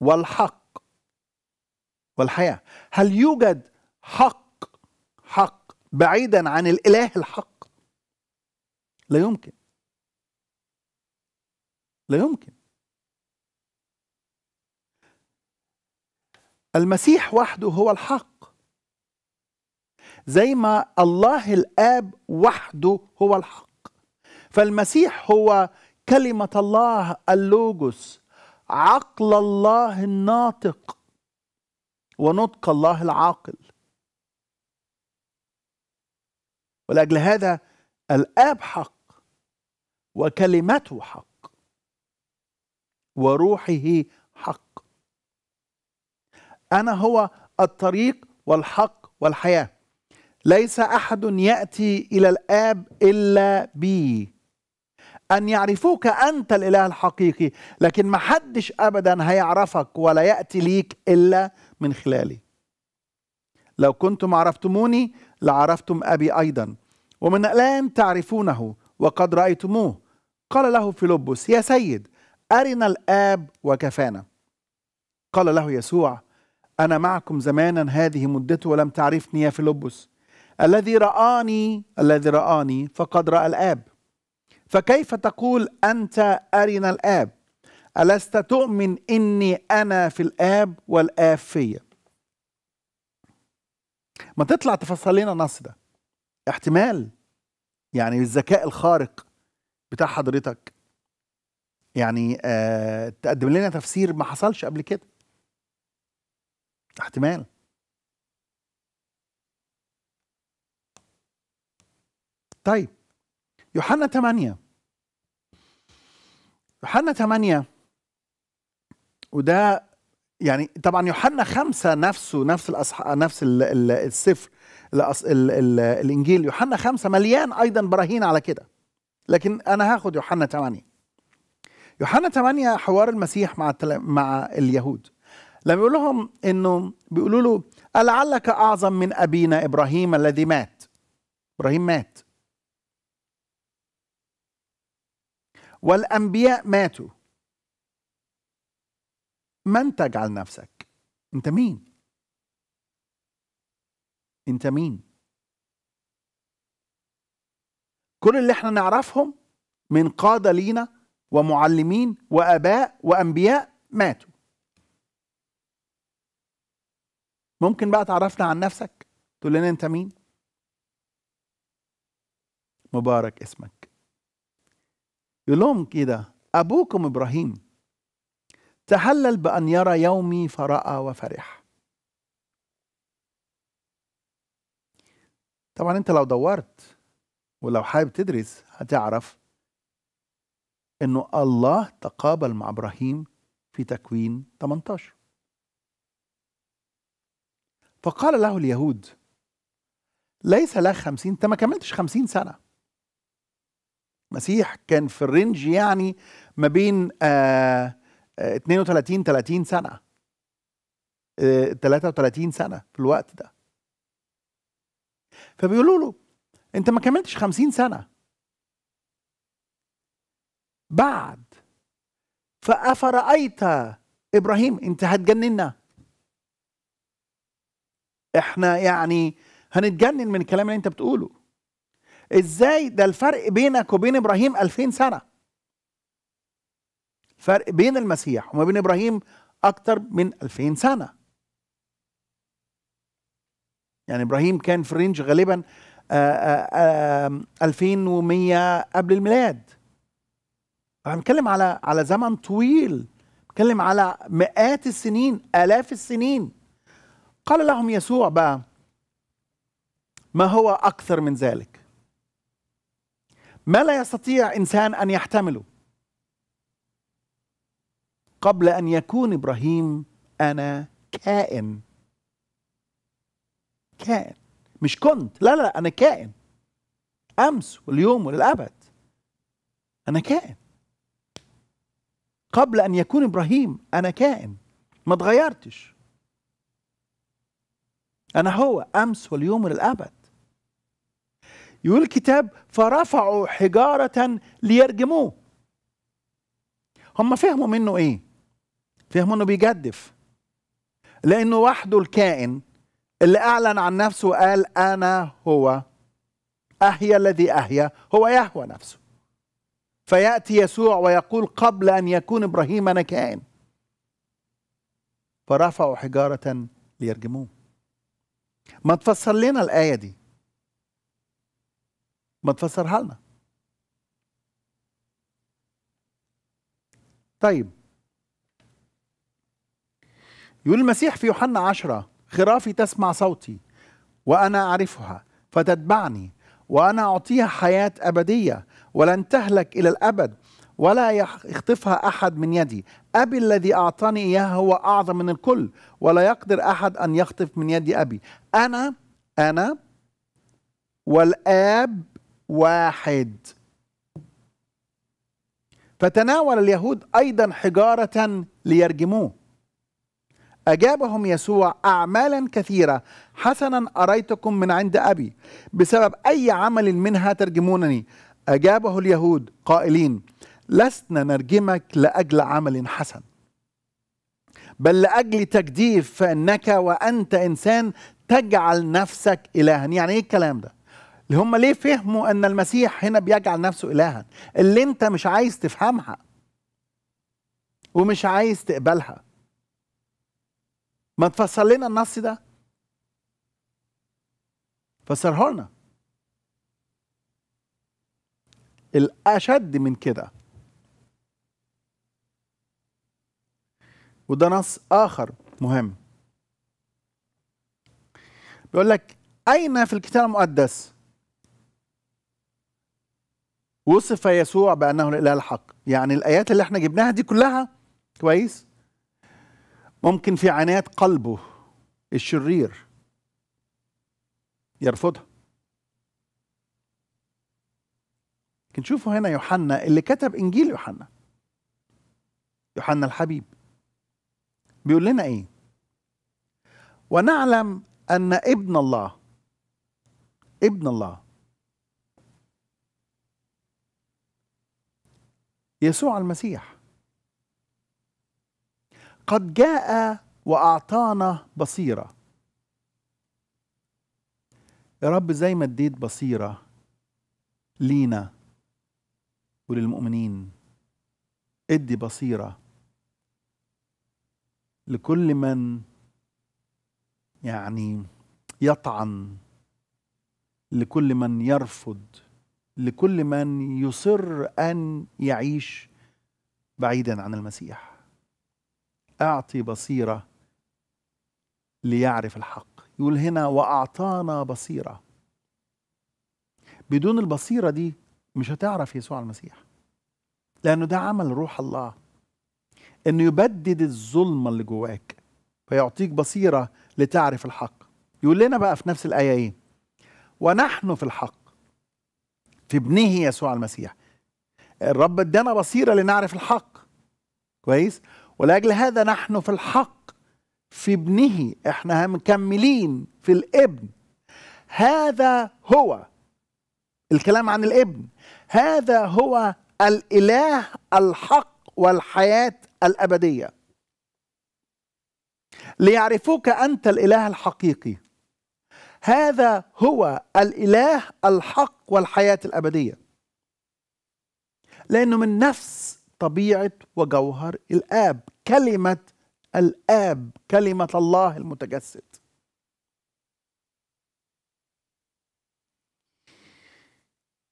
A: والحق والحياة، هل يوجد حق حق بعيدا عن الإله الحق؟ لا يمكن لا يمكن المسيح وحده هو الحق زي ما الله الاب وحده هو الحق فالمسيح هو كلمه الله اللوجوس عقل الله الناطق ونطق الله العاقل ولاجل هذا الاب حق وكلمته حق وروحه أنا هو الطريق والحق والحياة ليس أحد يأتي إلى الآب إلا بي أن يعرفوك أنت الإله الحقيقي لكن ما حدش أبدا هيعرفك ولا يأتي ليك إلا من خلالي لو كنتم عرفتموني لعرفتم أبي أيضا ومن الآن تعرفونه وقد رأيتموه قال له فيلبس يا سيد أرنا الآب وكفانا قال له يسوع أنا معكم زمانا هذه مدته ولم تعرفني يا فيلبس الذي رآني الذي رآني فقد رأى الآب فكيف تقول أنت أرنا الآب ألست تؤمن إني أنا في الآب والآب فيا ما تطلع تفصل لنا النص ده احتمال يعني الذكاء الخارق بتاع حضرتك يعني آه تقدم لنا تفسير ما حصلش قبل كده احتمال طيب يوحنا 8 يوحنا 8 وده يعني طبعا يوحنا خمسة نفسه نفس الأصح... نفس ال... ال... السفر الأص... ال... ال... الإنجيل يوحنا خمسة مليان أيضا براهين على كده لكن أنا هاخد يوحنا 8 يوحنا 8 حوار المسيح مع التل... مع اليهود لما بيقول لهم انه بيقولوا له لعلك اعظم من ابينا ابراهيم الذي مات ابراهيم مات والانبياء ماتوا من تجعل نفسك انت مين انت مين كل اللي احنا نعرفهم من قاده لينا ومعلمين واباء وانبياء ماتوا ممكن بقى تعرفنا عن نفسك تقول لنا انت مين مبارك اسمك يقول لهم كده ابوكم ابراهيم تهلل بان يرى يومي فراى وفرح طبعا انت لو دورت ولو حابب تدرس هتعرف انه الله تقابل مع ابراهيم في تكوين 18 فقال له اليهود ليس لك خمسين انت ما كملتش خمسين سنة مسيح كان في الرينج يعني ما بين آه آه 32 30 سنة آه 33 سنة في الوقت ده فبيقولوا له انت ما كملتش 50 سنة بعد فأفرأيت إبراهيم أنت هتجننا احنا يعني هنتجنن من الكلام اللي انت بتقوله ازاي ده الفرق بينك وبين ابراهيم 2000 سنه فرق بين المسيح وما بين ابراهيم اكتر من 2000 سنه يعني ابراهيم كان في رينج غالبا 2100 آه، آه، آه، قبل الميلاد احنا بنتكلم على على زمن طويل بنتكلم على مئات السنين الاف السنين قال لهم يسوع بقى ما هو أكثر من ذلك ما لا يستطيع إنسان أن يحتمله قبل أن يكون إبراهيم أنا كائن كائن مش كنت لا لا أنا كائن أمس واليوم وللأبد أنا كائن قبل أن يكون إبراهيم أنا كائن ما تغيرتش أنا هو أمس واليوم للأبد يقول الكتاب فرفعوا حجارة ليرجموه هم فهموا منه إيه فهموا إنه بيجدف لأنه وحده الكائن اللي أعلن عن نفسه وقال أنا هو أهيا الذي أهيا هو يهوى نفسه فيأتي يسوع ويقول قبل أن يكون إبراهيم أنا كائن فرفعوا حجارة ليرجموه ما تفسر لنا الآية دي ما تفسرها لنا طيب يقول المسيح في يوحنا عشرة خرافي تسمع صوتي وأنا أعرفها فتتبعني وأنا أعطيها حياة أبدية ولن تهلك إلى الأبد ولا يخطفها أحد من يدي أبي الذي أعطاني إياها هو أعظم من الكل ولا يقدر أحد أن يخطف من يدي أبي أنا أنا والآب واحد فتناول اليهود أيضا حجارة ليرجموه أجابهم يسوع أعمالا كثيرة حسنا أريتكم من عند أبي بسبب أي عمل منها ترجمونني أجابه اليهود قائلين لسنا نرجمك لاجل عمل حسن بل لاجل تجديف فانك وانت انسان تجعل نفسك الها يعني ايه الكلام ده اللي هم ليه فهموا ان المسيح هنا بيجعل نفسه الها اللي انت مش عايز تفهمها ومش عايز تقبلها ما تفسر لنا النص ده فسره الاشد من كده وده نص آخر مهم بيقول لك أين في الكتاب المقدس وصف يسوع بأنه الإله الحق يعني الآيات اللي احنا جبناها دي كلها كويس ممكن في عناية قلبه الشرير يرفضها شوفوا هنا يوحنا اللي كتب انجيل يوحنا يوحنا الحبيب بيقول لنا ايه ونعلم ان ابن الله ابن الله يسوع المسيح قد جاء واعطانا بصيره يا رب زي ما اديت بصيره لينا وللمؤمنين ادي بصيره لكل من يعني يطعن لكل من يرفض لكل من يصر ان يعيش بعيدا عن المسيح اعطي بصيره ليعرف الحق يقول هنا واعطانا بصيره بدون البصيره دي مش هتعرف يسوع المسيح لانه ده عمل روح الله انه يبدد الظلمه اللي جواك فيعطيك بصيره لتعرف الحق يقول لنا بقى في نفس الايه ايه ونحن في الحق في ابنه يسوع المسيح الرب ادانا بصيره لنعرف الحق كويس ولاجل هذا نحن في الحق في ابنه احنا مكملين في الابن هذا هو الكلام عن الابن هذا هو الاله الحق والحياة الأبدية ليعرفوك أنت الإله الحقيقي هذا هو الإله الحق والحياة الأبدية لأنه من نفس طبيعة وجوهر الآب كلمة الآب كلمة الله المتجسد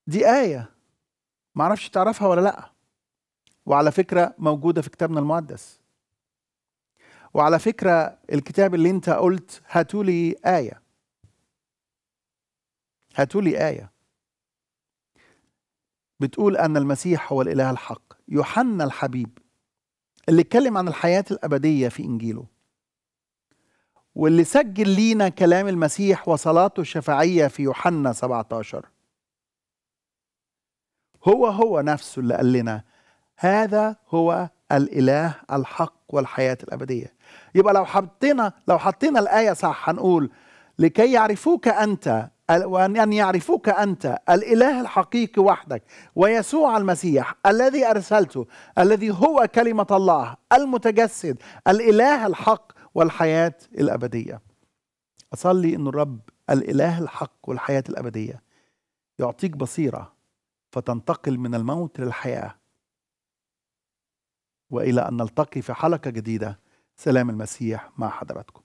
A: دي آية معرفش تعرفها ولا لأ وعلى فكرة موجودة في كتابنا المقدس وعلى فكرة الكتاب اللي انت قلت هاتولي آية هاتولي آية بتقول أن المسيح هو الإله الحق يوحنا الحبيب اللي اتكلم عن الحياة الأبدية في إنجيله واللي سجل لينا كلام المسيح وصلاته الشفاعية في يوحنا 17 هو هو نفسه اللي قال لنا هذا هو الاله الحق والحياه الابديه يبقى لو حطينا لو حطينا الايه صح هنقول لكي يعرفوك انت وان يعرفوك انت الاله الحقيقي وحدك ويسوع المسيح الذي ارسلته الذي هو كلمه الله المتجسد الاله الحق والحياه الابديه اصلي ان الرب الاله الحق والحياه الابديه يعطيك بصيره فتنتقل من الموت للحياه والى ان نلتقي في حلقه جديده سلام المسيح مع حضراتكم